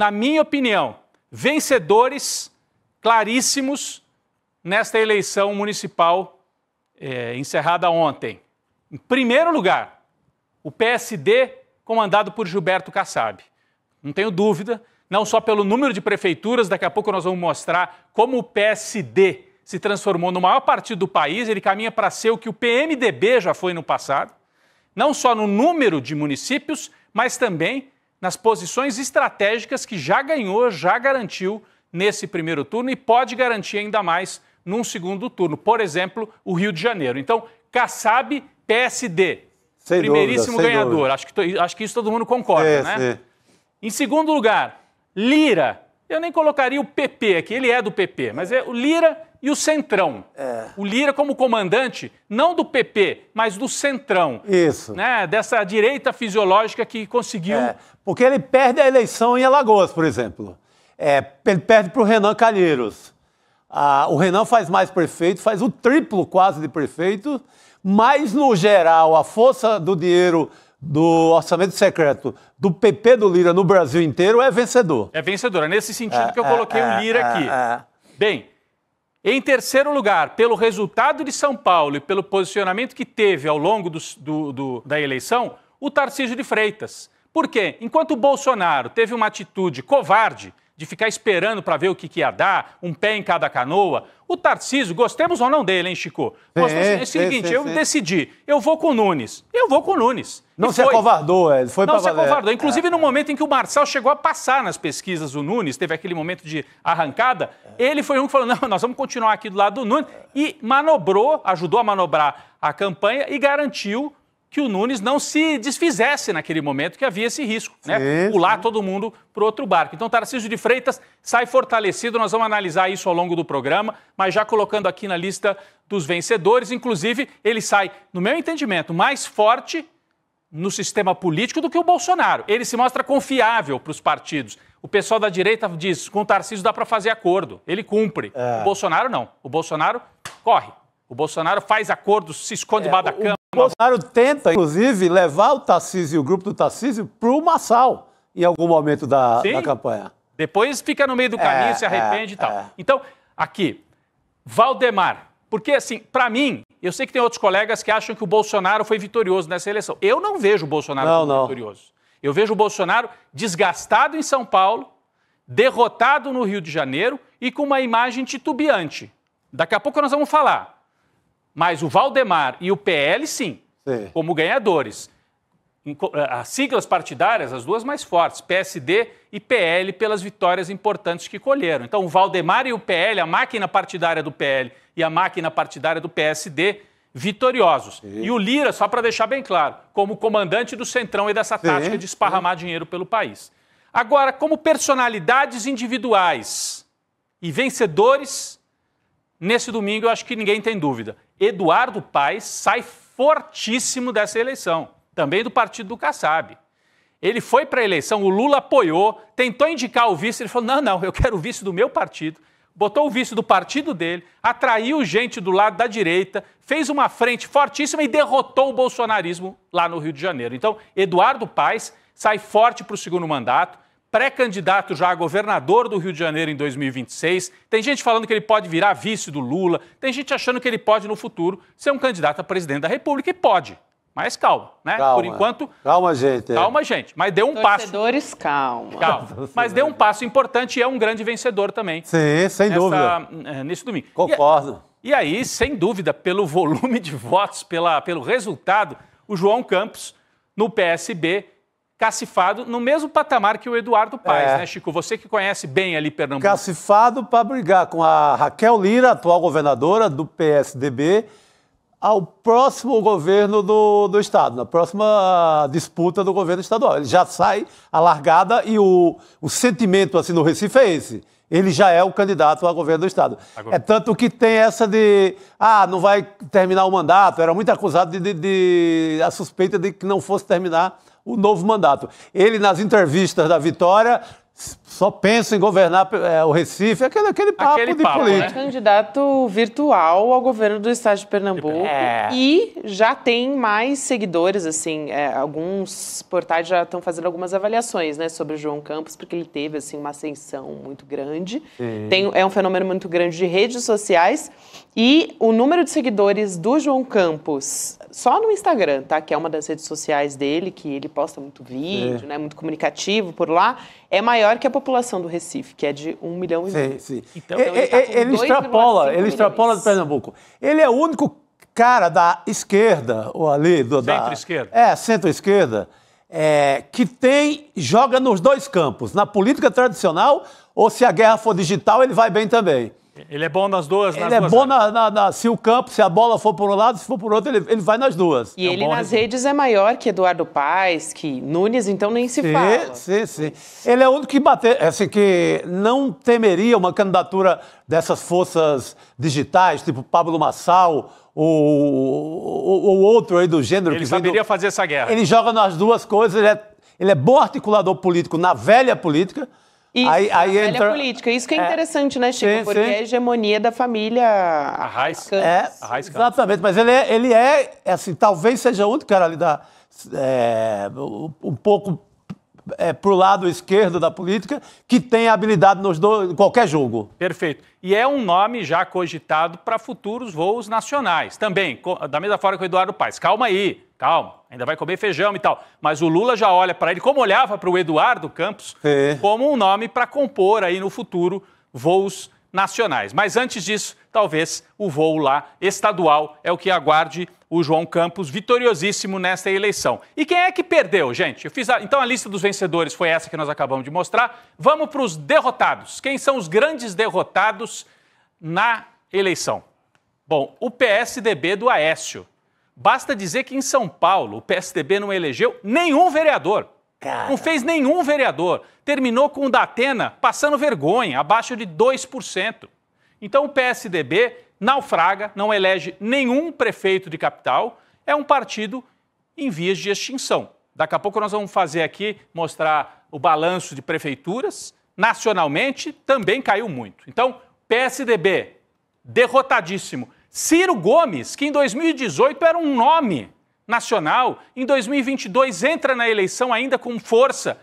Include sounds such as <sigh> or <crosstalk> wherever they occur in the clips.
na minha opinião, vencedores claríssimos nesta eleição municipal é, encerrada ontem. Em primeiro lugar, o PSD, comandado por Gilberto Kassab. Não tenho dúvida, não só pelo número de prefeituras, daqui a pouco nós vamos mostrar como o PSD se transformou no maior partido do país, ele caminha para ser o que o PMDB já foi no passado, não só no número de municípios, mas também nas posições estratégicas que já ganhou, já garantiu nesse primeiro turno e pode garantir ainda mais num segundo turno. Por exemplo, o Rio de Janeiro. Então, Kassab, PSD. Sem Primeiríssimo dúvida, ganhador. Acho que, acho que, isso todo mundo concorda, é, né? É. Em segundo lugar, Lira, eu nem colocaria o PP aqui, ele é do PP, mas é o Lira e o Centrão. É. O Lira como comandante, não do PP, mas do Centrão. Isso. Né? Dessa direita fisiológica que conseguiu. É, porque ele perde a eleição em Alagoas, por exemplo. É, ele perde para o Renan Calheiros. Ah, o Renan faz mais prefeito, faz o triplo quase de prefeito, mas, no geral, a força do dinheiro do orçamento secreto do PP do Lira no Brasil inteiro é vencedor. É vencedora. É nesse sentido é, que eu é, é, coloquei é, o Lira é, aqui. Bem, em terceiro lugar, pelo resultado de São Paulo e pelo posicionamento que teve ao longo do, do, do, da eleição, o Tarcísio de Freitas. Por quê? Enquanto o Bolsonaro teve uma atitude covarde, de ficar esperando para ver o que, que, ia dar, um pé em cada canoa. O Tarcísio, gostemos ou não dele, hein, Chico? é, é o seguinte, sim, eu sim. decidi, eu vou com o Nunes. Eu vou com o Nunes. Não e se foi. acovardou, é. foi Não pra... se acovardou. Inclusive, é. no momento em que o Marçal chegou a passar nas pesquisas o Nunes, teve aquele momento de arrancada, ele foi um que falou: não, nós vamos continuar aqui do lado do Nunes. E manobrou, ajudou a manobrar a campanha e garantiu que o Nunes não se desfizesse naquele momento que havia esse risco, né? sim, né? Pular sim. todo mundo para outro barco. Então, Tarcísio de Freitas sai fortalecido, nós vamos analisar isso ao longo do programa, mas já colocando aqui na lista dos vencedores, inclusive, ele sai, no meu entendimento, mais forte no sistema político do que o Bolsonaro. Ele se mostra confiável para os partidos. O pessoal da direita diz: com o Tarcísio dá para fazer acordo, ele cumpre. É. O Bolsonaro não. O Bolsonaro corre. O Bolsonaro faz acordos, se esconde é, debaixo da cama. Bolsonaro tenta, inclusive, levar o Tarcísio e o grupo do Tarcísio para o Massal em algum momento da, da, campanha. Depois fica no meio do caminho, é, se arrepende é, e tal. É. Então, aqui, Valdemar. Porque, assim, para mim, eu sei que tem outros colegas que acham que o Bolsonaro foi vitorioso nessa eleição. Eu não vejo o Bolsonaro não, como não. vitorioso. Eu vejo o Bolsonaro desgastado em São Paulo, derrotado no Rio de Janeiro e com uma imagem titubeante. Daqui a pouco nós vamos falar. Mas o Valdemar e o PL, sim, sim. como ganhadores. Eh, as siglas partidárias, as duas mais fortes, PSD e PL, pelas vitórias importantes que colheram. Então, o Valdemar e o PL, a máquina partidária do PL e a máquina partidária do PSD, vitoriosos. Sim. E o Lira, só para deixar bem claro, como comandante do Centrão e dessa tática de esparramar sim. dinheiro pelo país. Agora, como personalidades individuais e vencedores, nesse domingo eu acho que ninguém tem dúvida. Eduardo Paes sai fortíssimo dessa eleição, também do partido do Kassab. Ele foi para a eleição, o Lula apoiou, tentou indicar o vice, ele falou: não, não, eu quero o vice do meu partido. Botou o vice do partido dele, atraiu gente do lado da direita, fez uma frente fortíssima e derrotou o bolsonarismo lá no Rio de Janeiro. Então, Eduardo Paes sai forte para o segundo mandato pré-candidato já a governador do Rio de Janeiro em 2026. Tem gente falando que ele pode virar vice do Lula. Tem gente achando que ele pode, no futuro, ser um candidato a presidente da República. E pode. Mas calma, né? Calma. Por enquanto. Calma, gente. Calma, gente. Mas deu um Torcedores, passo. calma. Calma. <laughs> Mas deu um passo importante e é um grande vencedor também. Sim, sem nessa, dúvida. Eh, nesse domingo. Concordo. E, e, aí, sem dúvida, pelo volume de votos, pela, pelo resultado, o João Campos, no PSB, cacifado no mesmo patamar que o Eduardo Paes, é. né, Chico? Você que conhece bem ali Pernambuco. Cacifado para brigar com a Raquel Lira, atual governadora do PSDB, ao próximo governo do, do Estado, na próxima ah, disputa do governo estadual. Ele já sai alargada largada e o, o sentimento assim no Recife é esse ele já é o candidato a governo do Estado. Agora. É tanto que tem essa de. Ah, não vai terminar o mandato. Era muito acusado de, de, de, a suspeita de que não fosse terminar o novo mandato. Ele, nas entrevistas da Vitória, só pensa em governar é, o Recife, aquele, aquele papo aquele de papo, né? político. Né? Candidato virtual ao governo do estado de Pernambuco é. e já tem mais seguidores, assim, é, alguns portais já estão fazendo algumas avaliações, né, sobre o João Campos, porque ele teve, assim, uma ascensão muito grande. Tem, é um fenômeno muito grande de redes sociais e o número de seguidores do João Campos, só no Instagram, tá, que é uma das redes sociais dele, que ele posta muito vídeo, né, muito comunicativo por lá, é maior que a população população do Recife, que é de 1 milhão e meio. Sim, Então, então ele, tá ele extrapola, ele extrapola Pernambuco. Ele é o único cara da esquerda, ou ali, do, da. Centro-esquerda. É, centro-esquerda, é, que tem. joga nos dois campos, na política tradicional, ou se a guerra for digital, ele vai bem também. Ele é bom nas duas, nas Ele é duas é bom na, na, na, se o campo, se a bola for por um lado, se for por outro, ele, ele vai nas duas. E é um ele nas redes é maior que Eduardo Paes, que Nunes, então nem se sim, fala. Sim, sim. Ele é o único que bater, assim, que não temeria uma candidatura dessas forças digitais, tipo Pablo Massal ou o outro aí do gênero. Ele que saberia do... fazer essa guerra. Ele joga nas duas coisas, ele é, ele é bom articulador político na velha política, isso, aí, aí a entra... política. Isso que é, é interessante, né, Chico? Sim, porque sim. é a hegemonia da família. A Raiz. É, a Raiz exatamente, mas ele é, ele é, é assim, talvez seja o único cara ali da. É, um pouco é, lado esquerdo da política que tem habilidade nos dois, em qualquer jogo. Perfeito. E é um nome já cogitado para futuros voos nacionais. Também, da mesma forma que o Eduardo Paes. Calma aí calma, ainda vai comer feijão e tal. Mas o Lula já olha para ele, como olhava para o Eduardo Campos, é. como um nome para compor aí no futuro voos nacionais. Mas antes disso, talvez o voo lá estadual é o que aguarde o João Campos, vitoriosíssimo nesta eleição. E quem é que perdeu, gente? Eu fiz a... Então a lista dos vencedores foi essa que nós acabamos de mostrar. Vamos para os derrotados. Quem são os grandes derrotados na eleição? Bom, o PSDB do Aécio Basta dizer que em São Paulo o PSDB não elegeu nenhum vereador. Cara. Não fez nenhum vereador. Terminou com o Datena passando vergonha, abaixo de 2%. Então o PSDB naufraga, não elege nenhum prefeito de capital, é um partido em vias de extinção. Daqui a pouco nós vamos fazer aqui, mostrar o balanço de prefeituras. Nacionalmente também caiu muito. Então, PSDB derrotadíssimo. Ciro Gomes, que em 2018 era um nome nacional, em 2022 entra na eleição ainda com força,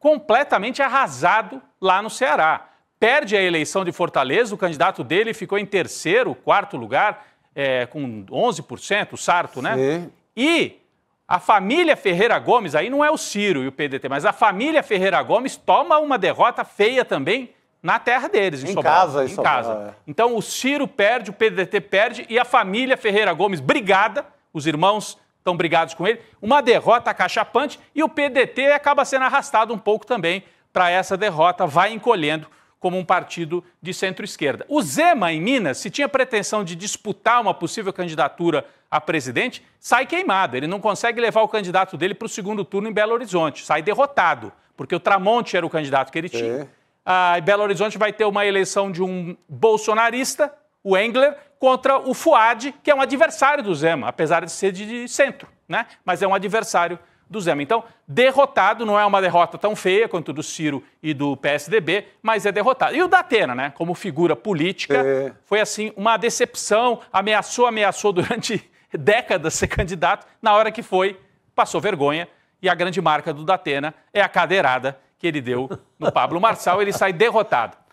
completamente arrasado lá no Ceará. Perde a eleição de Fortaleza, o candidato dele ficou em terceiro, quarto lugar, é, com 11%, Sarto, né? Sim. E a família Ferreira Gomes, aí não é o Ciro e o PDT, mas a família Ferreira Gomes toma uma derrota feia também na terra deles, em, em Casa, em, em Sobral, casa. É. Então o Ciro perde, o PDT perde e a família Ferreira Gomes, brigada, os irmãos estão brigados com ele. Uma derrota cachapante e o PDT acaba sendo arrastado um pouco também para essa derrota, vai encolhendo como um partido de centro-esquerda. O Zema, em Minas, se tinha pretensão de disputar uma possível candidatura a presidente, sai queimado. Ele não consegue levar o candidato dele para o segundo turno em Belo Horizonte, sai derrotado, porque o Tramonte era o candidato que ele tinha. É. Ah, Belo Horizonte vai ter uma eleição de um bolsonarista, o Engler, contra o Fuad, que é um adversário do Zema, apesar de ser de centro, né? Mas é um adversário do Zema. Então, derrotado, não é uma derrota tão feia quanto do Ciro e do PSDB, mas é derrotado. E o Datena, né? Como figura política, é... foi assim uma decepção, ameaçou, ameaçou durante <laughs> décadas ser candidato, na hora que foi, passou vergonha. E a grande marca do Datena é a cadeirada que ele deu no Pablo Marçal, ele sai derrotado.